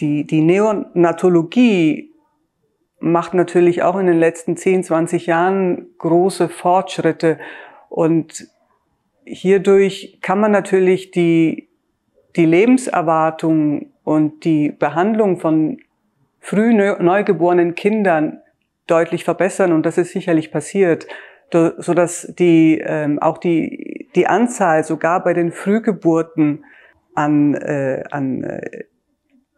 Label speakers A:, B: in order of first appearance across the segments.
A: die, die Neonatologie macht natürlich auch in den letzten 10, 20 Jahren große Fortschritte. Und hierdurch kann man natürlich die, die Lebenserwartung und die Behandlung von früh neugeborenen Kindern deutlich verbessern. Und das ist sicherlich passiert, so dass die, ähm, auch die, die Anzahl sogar bei den Frühgeburten an, äh, an äh,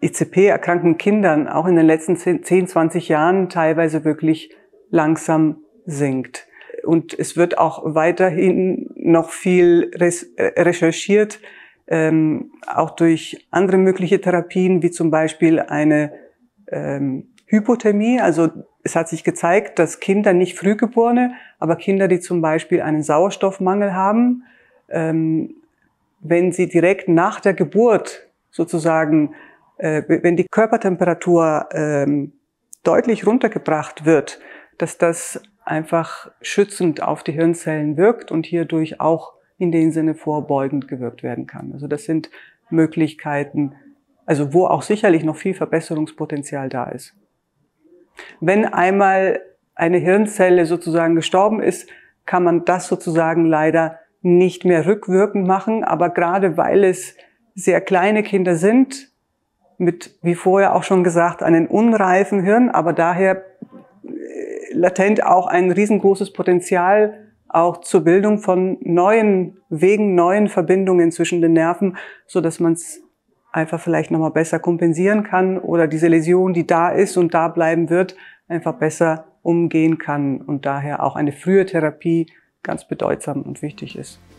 A: icp e erkrankten Kindern auch in den letzten 10, 20 Jahren teilweise wirklich langsam sinkt. Und es wird auch weiterhin noch viel äh, recherchiert, ähm, auch durch andere mögliche Therapien, wie zum Beispiel eine ähm, Hypothermie. Also es hat sich gezeigt, dass Kinder, nicht Frühgeborene, aber Kinder, die zum Beispiel einen Sauerstoffmangel haben, ähm, wenn sie direkt nach der Geburt sozusagen äh, wenn die Körpertemperatur ähm, deutlich runtergebracht wird, dass das einfach schützend auf die Hirnzellen wirkt und hierdurch auch in dem Sinne vorbeugend gewirkt werden kann. Also das sind Möglichkeiten, also wo auch sicherlich noch viel Verbesserungspotenzial da ist. Wenn einmal eine Hirnzelle sozusagen gestorben ist, kann man das sozusagen leider nicht mehr rückwirkend machen, aber gerade weil es sehr kleine Kinder sind, mit, wie vorher auch schon gesagt, einem unreifen Hirn, aber daher äh, latent auch ein riesengroßes Potenzial auch zur Bildung von neuen Wegen, neuen Verbindungen zwischen den Nerven, so dass man es einfach vielleicht nochmal besser kompensieren kann oder diese Läsion, die da ist und da bleiben wird, einfach besser umgehen kann und daher auch eine frühe Therapie ganz bedeutsam und wichtig ist.